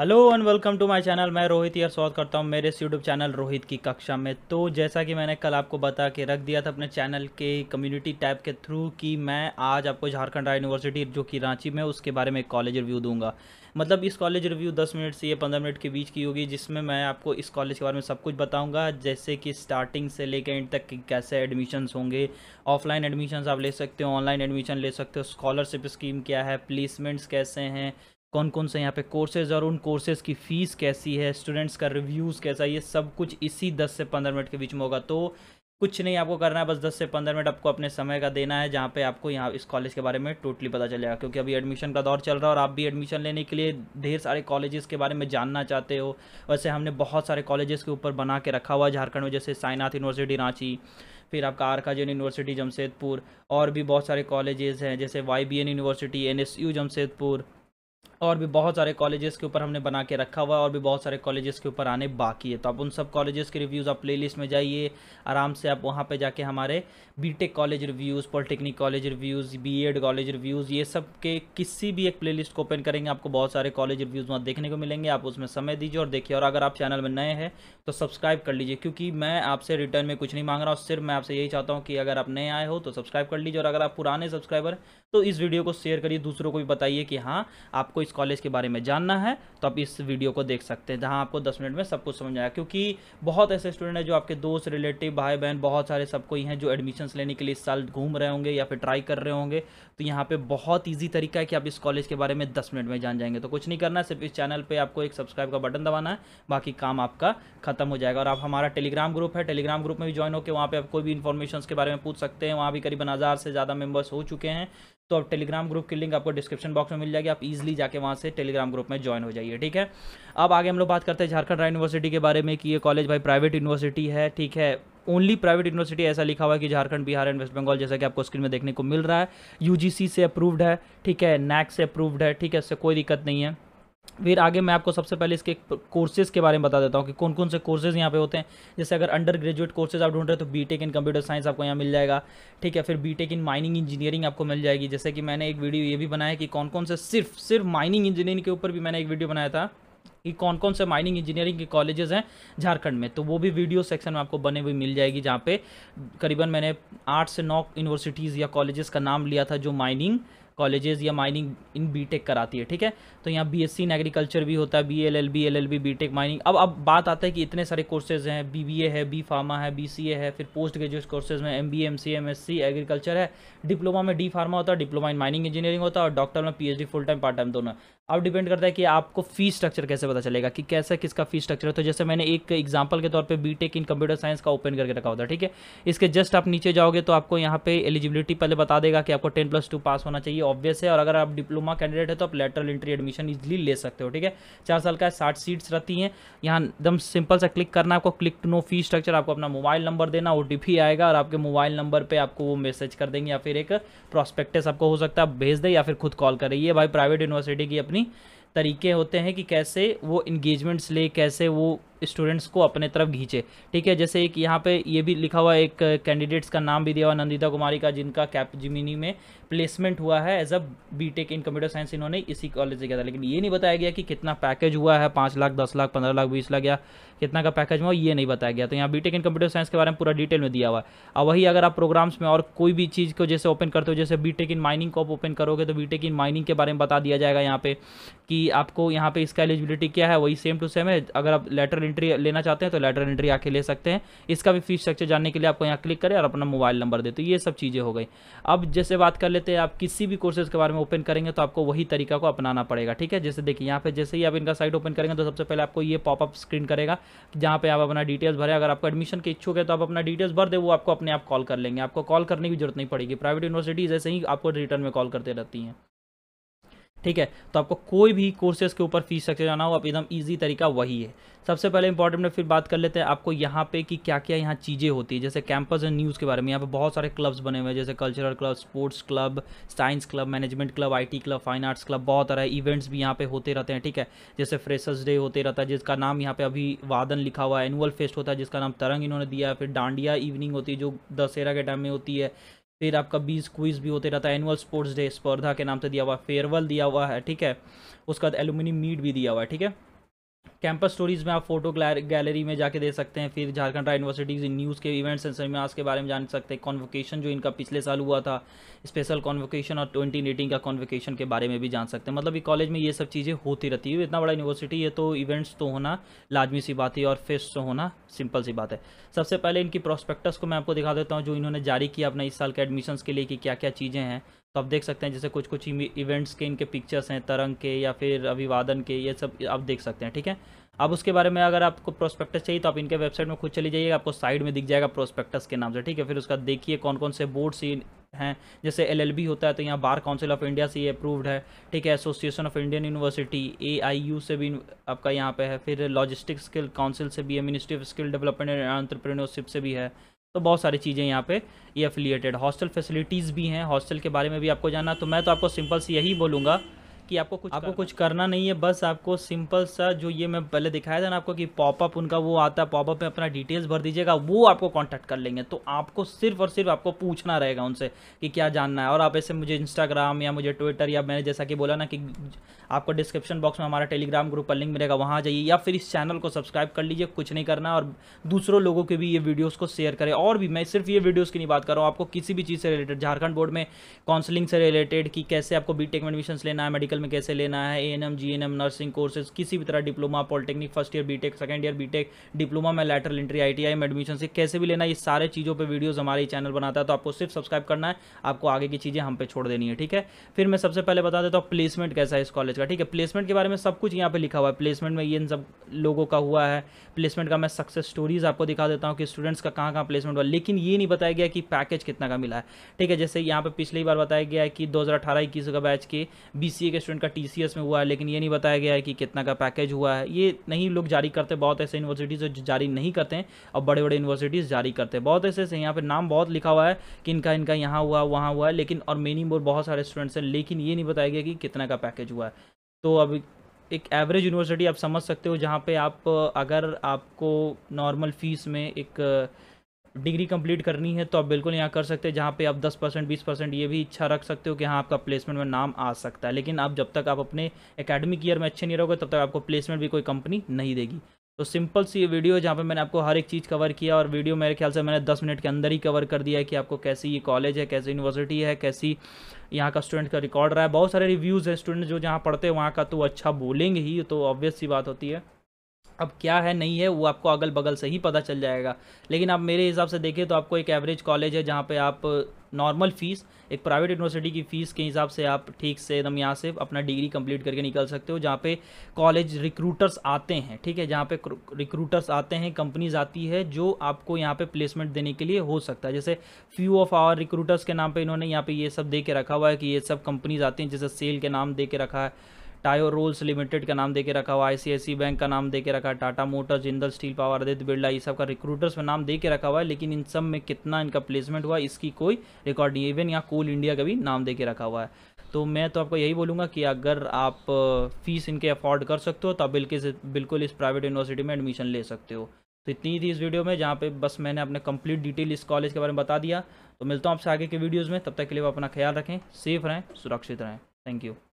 hello and welcome to my channel मैं रोहित यार स्वागत करता हूँ मेरे यूट्यूब चैनल रोहित की कक्षा में तो जैसा कि मैंने कल आपको बता के रख दिया था अपने चैनल के कम्युनिटी टैब के थ्रू कि मैं आज आपको झारखंड राय यूनिवर्सिटी जो कि रांची में उसके बारे में एक कॉलेज रिव्यू दूंगा मतलब इस कॉलेज रिव्यू दस मिनट से या पंद्रह मिनट के बीच की होगी जिसमें मैं आपको इस कॉलेज के बारे में सब कुछ बताऊँगा जैसे कि स्टार्टिंग से लेकर एंड तक कैसे एडमिशन्स होंगे ऑफलाइन एडमिशन्स आप ले सकते हो ऑनलाइन एडमिशन ले सकते हो स्कॉलरशिप स्कीम क्या है प्लेसमेंट्स कैसे हैं कौन कौन से यहाँ पे कोर्सेज और उन कोर्सेज़ की फ़ीस कैसी है स्टूडेंट्स का रिव्यूज़ कैसा ये सब कुछ इसी दस से पंद्रह मिनट के बीच में होगा तो कुछ नहीं आपको करना है बस दस से पंद्रह मिनट आपको अपने समय का देना है जहाँ पे आपको यहाँ इस कॉलेज के बारे में टोटली पता चलेगा क्योंकि अभी एडमिशन का दौर चल रहा है और आप भी एडमिशन लेने के लिए ढेर सारे कॉलेजेस के बारे में जानना चाहते हो वैसे हमने बहुत सारे कॉलेजेस के ऊपर बना के रखा हुआ है झारखंड में जैसे साईनाथ यूनिवर्सिटी रांची फिर आपका आरका जैन यूनिवर्सिटी जमशेदपुर और भी बहुत सारे कॉलेजेस हैं जैसे Y B N university N S U Jamshedpur और भी बहुत सारे कॉलेजेस के ऊपर हमने बना के रखा हुआ है और भी बहुत सारे कॉलेजेस के ऊपर आने बाकी है तो आप उन सब कॉलेजेस के रिव्यूज़ आप प्लेलिस्ट में जाइए आराम से आप वहाँ पे जाके हमारे BTech college reviews polytechnic college reviews BEd college reviews ये सब के किसी भी एक प्ले को ओपन करेंगे आपको बहुत सारे कॉलेज रिव्यूज़ वहाँ देखने को मिलेंगे आप उसमें समय दीजिए और देखिए और अगर आप चैनल में नए हैं तो सब्सक्राइब कर लीजिए क्योंकि मैं आपसे रिटर्न में कुछ नहीं मांग रहा हूँ सिर्फ मैं आपसे यही चाहता हूँ कि अगर आप नए आए हो तो सब्सक्राइब कर लीजिए और अगर आप पुराने सब्सक्राइबर तो इस वीडियो को शेयर करिए दूसरों को भी बताइए कि हाँ आपको इस इस कॉलेज के बारे में जानना है तो आप इस वीडियो को देख सकते हैं जहाँ आपको दस मिनट में सब कुछ समझ आया क्योंकि बहुत ऐसे स्टूडेंट हैं जो आपके दोस्त रिलेटिव भाई बहन बहुत सारे सबको ही हैं जो एडमिशन लेने के लिए इस साल घूम रहे होंगे या फिर ट्राई कर रहे होंगे तो यहाँ पर बहुत ईजी तरीका है कि आप इस कॉलेज के बारे में दस मिनट में जान जाएंगे तो कुछ नहीं करना सिर्फ इस चैनल पर आपको एक सब्सक्राइब का बटन दबाना है बाकी काम आपका खत्म हो जाएगा और आप हमारा टेलीग्राम ग्रुप है टेलीग्राम ग्रुप में भी ज्वाइन होकर वहाँ पर आप कोई भी इन्फॉर्मेशन के बारे में पूछ सकते हैं वहाँ भी करीबन हज़ार से ज़्यादा मेम्बर्स हो चुके हैं तो अब टेलीग्राम ग्रुप की लिंक आपको डिस्क्रिप्शन बॉक्स में मिल जाएगी आप इजिली जाके वहाँ से टेलीग्राम ग्रुप में ज्वाइन हो जाइए ठीक है अब आगे हम लोग बात करते हैं झारखंड राय यूनिवर्सिटी के बारे में कि ये कॉलेज भाई प्राइवेट यूनिवर्सिटी है ठीक है ओनली प्राइवेट यूनिवर्सिटी ऐसा लिखा हुआ है कि झारखंड बिहार एंड वेस्ट बंगाल जैसा कि आपको स्क्रीन में देखने को मिल रहा है यूजीसी से अप्रूव्ड है ठीक है नैक से अप्रूव्ड है ठीक है इससे कोई दिक्कत नहीं है फिर आगे मैं आपको सबसे पहले इसके कोर्सेज़ के बारे में बता देता हूँ कि कौन कौन से कोर्सेज़ यहाँ पे होते हैं जैसे अगर अंडर ग्रेजुएट कोर्सेज आप ढूंढ रहे हो तो बी इन कंप्यूटर साइंस आपको यहाँ मिल जाएगा ठीक है फिर B tech in mining engineering आपको मिल जाएगी जैसे कि मैंने एक वीडियो ये भी बनाया कि कौन कौन से सिर्फ सिर्फ माइनिंग इंजीनियरिंग के ऊपर भी मैंने एक वीडियो बनाया था कि कौन कौन से माइनिंग इंजीनियरिंग के कॉलेजेस हैं झारखंड में तो वो भी वीडियो सेक्शन में आपको बने हुए मिल जाएगी जहाँ पे करीबन मैंने आठ से नौ यूनिवर्सिटीज़ या कॉलेजेस का नाम लिया था जो माइनिंग कॉलेजेस या माइनिंग इन बीटेक कराती है ठीक है तो यहाँ बीएससी इन एग्रीकल्चर भी होता है B L L B L L B B tech mining अब अब बात आता है कि इतने सारे कोर्सेज हैं बी बी ए है बी फार्मा है बी सी ए है फिर पोस्ट ग्रेजुएट कोर्सेज में M B M C M S C agriculture है डिप्लोमा में डी फार्मा होता है डिप्लोमा इन माइनिंग इंजीनियरिंग होता है और डॉक्टर में P H D full time part time दोनों अब डिपेंड करता है कि आपको फी स्ट्रक्चर कैसे पता चलेगा कि कैसा किसका फी स्ट्रक्चर है तो जैसे मैंने एक एग्जांपल के तौर पे बीटेक इन कंप्यूटर साइंस का ओपन करके रखा होता है ठीक है इसके जस्ट आप नीचे जाओगे तो आपको यहाँ पे एलिजिबिलिटी पहले बता देगा कि आपको टेन प्लस टू पास होना चाहिए ऑब्वियस है और अगर आप डिप्लोमा कैंडिडेट है तो आप लेटरल एंट्री एडमिशन इजिली ले सकते हो ठीक है चार साल का साठ सीट्स रहती हैं यहाँ एकदम सिंपल सा क्लिक करना आपको click to know fee structure आपको अपना मोबाइल नंबर देना ओ आएगा और आपके मोबाइल नंबर पर आपको वो मैसेज कर देंगे या फिर एक प्रोस्पेक्टस आपको हो सकता है भेज दे या फिर खुद कॉल करिए भाई प्राइवेट यूनिवर्सिटी की अपनी तरीके होते हैं कि कैसे वो इंगेजमेंट्स ले कैसे वो स्टूडेंट्स को अपने तरफ खींचे ठीक है जैसे एक यहाँ पे ये भी लिखा हुआ एक कैंडिडेट्स का नाम भी दिया हुआ नंदिता कुमारी का जिनका कैप जिमिनी में प्लेसमेंट हुआ है as a BTech in computer science इन्होंने इसी कॉलेज से किया था लेकिन ये नहीं बताया गया कि कितना पैकेज हुआ है पाँच लाख दस लाख पंद्रह लाख बीस लाख या कितना का पैकेज हुआ ये नहीं बताया गया तो यहाँ बी इन कंप्यूटर साइंस के बारे में पूरा डिटेल में दिया हुआ है और वही अगर आप प्रोग्राम्स में और कोई भी चीज़ को जैसे ओपन करते हो जैसे बी इन माइनिंग को आप ओपन करोगे तो बी इन माइनिंग के बारे में बता दिया जाएगा यहाँ पे कि आपको यहाँ पे इसका एलिजिबिलिटी क्या है वही सेम टू सेम है अगर आप लेटर एंट्री लेना चाहते हैं तो लेटर एंट्री आके ले सकते हैं इसका भी फीस स्ट्रक्चर जानने के लिए आपको यहाँ क्लिक करें और अपना मोबाइल नंबर दे तो ये सब चीज़ें हो गई अब जैसे बात कर लेते हैं आप किसी भी कोर्सेज के बारे में ओपन करेंगे तो आपको वही तरीका को अपनाना पड़ेगा ठीक है जैसे देखिए यहाँ पे जैसे ही आप इनका साइट ओपन करेंगे तो सबसे पहले आपको ये पॉपअप स्क्रीन करेगा जहाँ पे आप अपना डिटेल्स भरें अगर आपको एडमिशन के इच्छुक है तो आप अपना डिटेल्स भर दे वो आपको अपने आप कॉल कर लेंगे आपको कॉल करने की जरूरत नहीं पड़ेगी प्राइवेट यूनिवर्सिटीज़ ऐसे ही आपको रिटर्न में कॉल करते रहती हैं ठीक है तो आपको कोई भी कोर्सेज के ऊपर फीस स्ट्रक्चर जाना हो आप एकदम ईजी तरीका वही है सबसे पहले इंपॉर्टेंट में फिर बात कर लेते हैं आपको यहाँ पे कि क्या क्या यहाँ चीज़ें होती है जैसे कैंपस एंड न्यूज़ के बारे में यहाँ पे बहुत सारे क्लब्स बने हुए हैं जैसे cultural club sports club science club management club I club fine arts club बहुत सारे इवेंट्स भी यहाँ पे होते रहते हैं ठीक है जैसे फ्रेशर्स डे होते रहता है जिसका नाम यहाँ पे अभी वादन लिखा हुआ है एनुअल फेस्ट होता है जिसका नाम तरंग इन्होंने दिया है फिर डांडिया इवनिंग होती है जो दशहरा के टाइम में होती है फिर आपका बीज क्विज भी होते रहता है एनुअल स्पोर्ट्स डे स्पर्धा के नाम से दिया हुआ फेयरवेल दिया हुआ है ठीक है उसके बाद एलुमिनियम मीट भी दिया हुआ है ठीक है कैंपस स्टोरीज़ में आप फोटो गैलरी में जाके दे सकते हैं फिर झारखंड यूनिवर्सिटीज़ न्यूज़ के इवेंट्स एंड सेमिनार्स के बारे में जान सकते हैं कॉन्वोकेशन जो इनका पिछले साल हुआ था स्पेशल कॉन्वोकेशन और ट्वेंटी नेटिंग का कॉन्वोकेशन के बारे में भी जान सकते हैं मतलब ये कॉलेज में ये सब चीज़ें होती रहती है इतना बड़ा यूनिवर्सिटी है तो इवेंट्स तो होना लाजमी सी बात है और फेस्ट तो होना सिंपल सी बात है सबसे पहले इनकी प्रोस्पेक्टस को मैं आपको दिखा देता हूँ जो इन्होंने जारी किया अपना इस साल के एडमिशन्स के लिए कि क्या क्या चीज़ें हैं तो आप देख सकते हैं जैसे कुछ कुछ इवेंट्स के इनके पिक्चर्स हैं तरंग के या फिर अभिवादन के ये सब आप देख सकते हैं ठीक है अब उसके बारे में अगर आपको प्रोस्पेक्टस चाहिए तो आप इनके वेबसाइट में खुद चली जाइए आपको साइड में दिख जाएगा प्रोस्पेक्टस के नाम से ठीक है फिर उसका देखिए कौन कौन से बोर्ड्स हैं जैसे एलएलबी होता है तो यहाँ बार काउंसिल ऑफ इंडिया से ये अप्रूव्ड है ठीक है एसोसिएशन ऑफ इंडियन यूनिवर्सिटी ए से भी आपका यहाँ पे है फिर लॉजिस्टिक स्किल काउंसिल से भी है ministry of skill development and entrepreneurship से भी है तो बहुत सारी चीज़ें यहाँ पे ये यह एफिलिएटेड हॉस्टल फैसिलिटीज़ भी हैं हॉस्टल के बारे में भी आपको जानना तो मैं तो आपको सिंपल से यही बोलूँगा कि आपको कुछ आपको कुछ करना नहीं है बस आपको सिंपल सा जो ये मैं पहले दिखाया था ना आपको कि पॉपअप उनका वो आता है पॉपअप में अपना डिटेल्स भर दीजिएगा वो आपको कॉन्टैक्ट कर लेंगे तो आपको सिर्फ और सिर्फ आपको पूछना रहेगा उनसे कि क्या जानना है और आप ऐसे मुझे इंस्टाग्राम या मुझे ट्विटर या मैंने जैसा कि बोला ना कि आपको डिस्क्रिप्शन बॉक्स में हमारा टेलीग्राम ग्रुप पर लिंक मिलेगा वहाँ जाइए या फिर इस चैनल को सब्सक्राइब कर लीजिए कुछ नहीं करना और दूसरों लोगों के भी ये वीडियोज़ को शेयर करें और भी मैं सिर्फ ये वीडियोज़ की नहीं बात कर रहा हूँ आपको किसी भी चीज़ से रिलेटेड झारखंड बोर्ड में काउंसलिंग से रिलेटेड कि कैसे आपको बी में एडमिशन लेना है मेडिकल में कैसे लेना है A N M G N M nursing courses किसी भी तरह diploma polytechnic first year BTech second year BTech diploma में लेटरल एंट्री आई में एडमिशन से कैसे भी लेना ये सारे चीज़ों पर वीडियोज़ हमारे चैनल बनाता है तो आपको सिर्फ सब्सक्राइब करना है आपको आगे की चीज़ें हम पे छोड़ देनी है ठीक है फिर मैं सबसे पहले बता देता हूँ प्लेसमेंट कैसा है इस कॉलेज का ठीक है प्लेसमेंट के बारे में सब कुछ यहाँ पे लिखा हुआ है प्लेसमेंट में ये इन सब लोगों का हुआ है प्लेसमेंट का मैं सक्सेस स्टोरीज आपको दिखा देता हूँ कि स्टूडेंट्स का कहाँ कहाँ प्लेसमेंट हुआ लेकिन ये नहीं बताया गया कि पैकेज कितना का मिला है ठीक है जैसे यहाँ पर पिछली बार बताया गया है कि दो हज़ार का बैच के बी के स्टूडेंट का टी में हुआ है लेकिन ये नहीं बताया गया है कि कितना का पैकेज हुआ है ये नहीं लोग जारी करते बहुत ऐसे यूनिवर्सिटीज़ जो जारी नहीं करते हैं और बड़े बड़े यूनिवर्सिटीज़ जारी करते हैं बहुत ऐसे ऐसे यहाँ पर नाम बहुत लिखा हुआ है कि इनका इनका यहाँ हुआ वहाँ हुआ है लेकिन और मेनी मोर बहुत सारे स्टूडेंट्स हैं लेकिन ये नहीं बताया गया कि कितना का पैकेज हुआ है तो अब एक एवरेज यूनिवर्सिटी आप समझ सकते हो जहाँ पर आप अगर आपको नॉर्मल फीस में एक डिग्री कंप्लीट करनी है तो आप बिल्कुल यहाँ कर सकते हैं जहाँ पे आप 10 परसेंट बीस परसेंट ये भी इच्छा रख सकते हो कि हाँ आपका प्लेसमेंट में नाम आ सकता है लेकिन आप जब तक आप अपने एकेडमिक ईयर में अच्छे नहीं रहोगे तब तक आपको प्लेसमेंट भी कोई कंपनी नहीं देगी तो सिंपल सी वीडियो जहाँ पे मैंने आपको हर एक चीज़ कवर किया और वीडियो मेरे ख्याल से मैंने 10 मिनट के अंदर ही कवर कर दिया है कि आपको कैसी ये कॉलेज है कैसी यूनिवर्सिटी है कैसी यहाँ का स्टूडेंट का रिकॉर्ड रहा है बहुत सारे रिव्यूज़ हैं स्टूडेंट जो जहाँ पढ़ते हैं वहाँ का तो अच्छा बोलेंगे ही तो ऑब्वियस सी बात होती है अब क्या है नहीं है वो आपको अगल बगल से ही पता चल जाएगा लेकिन आप मेरे हिसाब से देखें तो आपको एक एवरेज कॉलेज है जहाँ पे आप नॉर्मल फ़ीस एक प्राइवेट यूनिवर्सिटी की फ़ीस के हिसाब से आप ठीक से एकदम यहाँ से अपना डिग्री कंप्लीट करके निकल सकते हो जहाँ पे कॉलेज रिक्रूटर्स आते हैं ठीक है जहाँ पे रिक्रूटर्स आते हैं कंपनीज आती है जो आपको यहाँ पे प्लेसमेंट देने के लिए हो सकता है जैसे फ्यू ऑफ आवर रिक्रूटर्स के नाम पर इन्होंने यहाँ पर ये सब दे के रखा हुआ है कि ये सब कंपनीज आती हैं जैसे सेल के नाम दे के रखा है टायो रोल्स लिमिटेड का नाम देके रखा हुआ आईसीआईसी बैंक का नाम देके रखा है Tata motors Jindal steel power Aditya Birla ये सब का रिक्रूटर्स में नाम देके रखा हुआ है लेकिन इन सब में कितना इनका प्लेसमेंट हुआ इसकी कोई रिकॉर्ड नहीं इवन यहाँ कोल इंडिया का भी नाम दे के रखा हुआ है तो मैं तो आपको यही बोलूँगा कि अगर आप फीस इनके अफोर्ड कर सकते हो तो आप बिल्कुल इस प्राइवेट यूनिवर्सिटी में एडमिशन ले सकते हो तो इतनी थी इस वीडियो में जहाँ पे बस मैंने अपने कंप्लीट डिटेल इस कॉलेज के बारे में बता दिया तो मिलता हूँ आपसे आगे के वीडियोज़ में तब तक के लिए वो अपना ख्याल रखें सेफ रहें सुरक्षित रहें थैंक यू